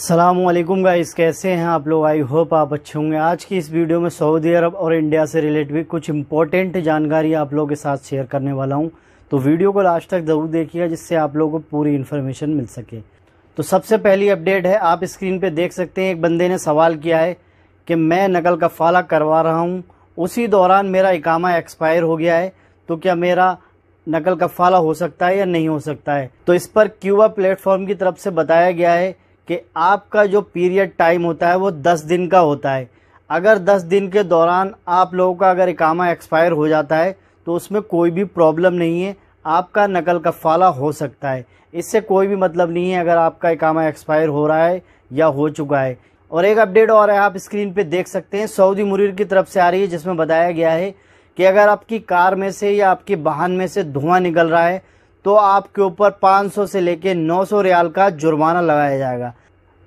सलामकुम गाइस कैसे हैं आप लोग आई होप आप अच्छे होंगे आज की इस वीडियो में सऊदी अरब और इंडिया से रिलेटेड भी कुछ इंपॉर्टेंट जानकारी आप लोगों के साथ शेयर करने वाला हूं तो वीडियो को लास्ट तक ज़रूर देखिएगा जिससे आप लोगों को पूरी इन्फॉर्मेशन मिल सके तो सबसे पहली अपडेट है आप स्क्रीन पर देख सकते हैं एक बंदे ने सवाल किया है कि मैं नकल का फाला करवा रहा हूँ उसी दौरान मेरा इकामा एक्सपायर हो गया है तो क्या मेरा नकल का फाला हो सकता है या नहीं हो सकता है तो इस पर क्यूबा प्लेटफॉर्म की तरफ से बताया गया है कि आपका जो पीरियड टाइम होता है वो दस दिन का होता है अगर दस दिन के दौरान आप लोगों का अगर इकामा एक्सपायर हो जाता है तो उसमें कोई भी प्रॉब्लम नहीं है आपका नकल कफ़ाला हो सकता है इससे कोई भी मतलब नहीं है अगर आपका इकामा एक्सपायर हो रहा है या हो चुका है और एक अपडेट और है आप स्क्रीन पे देख सकते हैं सऊदी मुरीर की तरफ से आ रही है जिसमें बताया गया है कि अगर आपकी कार में से या आपके वाहन में से धुआं निकल रहा है तो आपके ऊपर 500 से लेकर 900 रियाल का जुर्माना लगाया जाएगा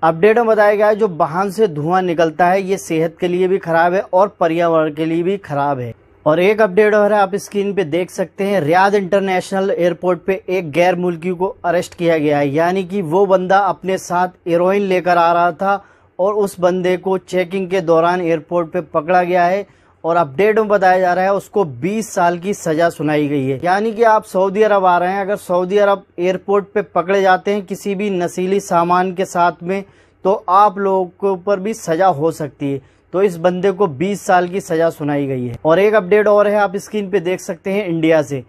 अपडेट में बताया गया है जो वाहन से धुआं निकलता है ये सेहत के लिए भी खराब है और पर्यावरण के लिए भी खराब है और एक अपडेट और है आप स्क्रीन पे देख सकते हैं रियाद इंटरनेशनल एयरपोर्ट पे एक गैर मुल्की को अरेस्ट किया गया है यानी कि वो बंदा अपने साथ हेरोइन लेकर आ रहा था और उस बंदे को चेकिंग के दौरान एयरपोर्ट पे पकड़ा गया है और अपडेट में बताया जा रहा है उसको 20 साल की सजा सुनाई गई है यानी कि आप सऊदी अरब आ रहे हैं अगर सऊदी अरब एयरपोर्ट पे पकड़े जाते हैं किसी भी नशीली सामान के साथ में तो आप लोगों के ऊपर भी सजा हो सकती है तो इस बंदे को 20 साल की सजा सुनाई गई है और एक अपडेट और है आप स्क्रीन पे देख सकते हैं इंडिया से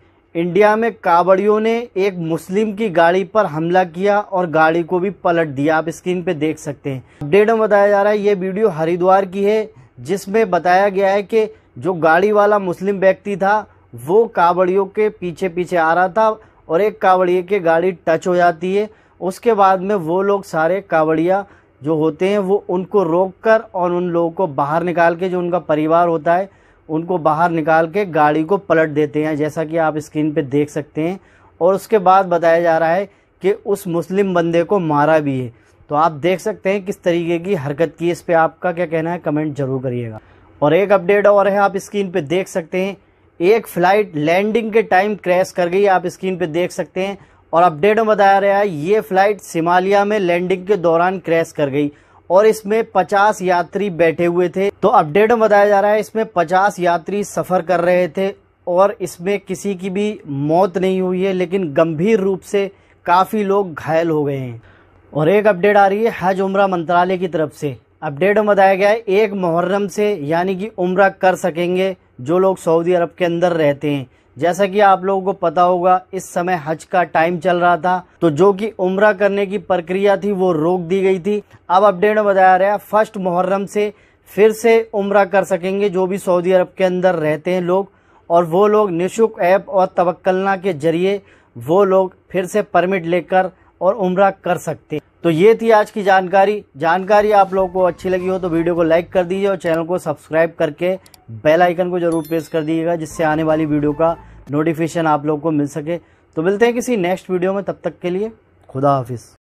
इंडिया में कावड़ियों ने एक मुस्लिम की गाड़ी पर हमला किया और गाड़ी को भी पलट दिया आप स्क्रीन पे देख सकते हैं अपडेट में बताया जा रहा है ये वीडियो हरिद्वार की है जिसमें बताया गया है कि जो गाड़ी वाला मुस्लिम व्यक्ति था वो कावड़ियों के पीछे पीछे आ रहा था और एक कावड़िए की गाड़ी टच हो जाती है उसके बाद में वो लोग सारे कावड़िया जो होते हैं वो उनको रोक कर और उन लोगों को बाहर निकाल के जो उनका परिवार होता है उनको बाहर निकाल के गाड़ी को पलट देते हैं जैसा कि आप स्क्रीन पे देख सकते हैं और उसके बाद बताया जा रहा है कि उस मुस्लिम बंदे को मारा भी है तो आप देख सकते हैं किस तरीके की हरकत की इस पर आपका क्या कहना है कमेंट जरूर करिएगा और एक अपडेट और है आप स्क्रीन पे देख सकते हैं एक फ़्लाइट लैंडिंग के टाइम क्रैश कर गई आप स्क्रीन पे देख सकते हैं और अपडेट में बताया रहा है ये फ़्लाइट सिमालिया में लैंडिंग के दौरान क्रैश कर गई और इसमें 50 यात्री बैठे हुए थे तो अपडेट में बताया जा रहा है इसमें 50 यात्री सफ़र कर रहे थे और इसमें किसी की भी मौत नहीं हुई है लेकिन गंभीर रूप से काफ़ी लोग घायल हो गए हैं और एक अपडेट आ रही है हज उमरा मंत्रालय की तरफ से अपडेट में बताया गया है एक मुहर्रम से यानी कि उम्र कर सकेंगे जो लोग सऊदी अरब के अंदर रहते हैं जैसा कि आप लोगों को पता होगा इस समय हज का टाइम चल रहा था तो जो कि उम्र करने की प्रक्रिया थी वो रोक दी गई थी अब अपडेट में बताया रहा है फर्स्ट मुहर्रम से फिर से उम्र कर सकेंगे जो भी सऊदी अरब के अंदर रहते हैं लोग और वो लोग निशुल्क ऐप और तवक्लना के जरिए वो लोग फिर से परमिट लेकर और उम्र कर सकते हैं तो ये थी आज की जानकारी जानकारी आप लोगों को अच्छी लगी हो तो वीडियो को लाइक कर दीजिए और चैनल को सब्सक्राइब करके बेल आइकन को जरूर प्रेस कर दीजिएगा जिससे आने वाली वीडियो का नोटिफिकेशन आप लोग को मिल सके तो मिलते हैं किसी नेक्स्ट वीडियो में तब तक के लिए खुदा हाफिज़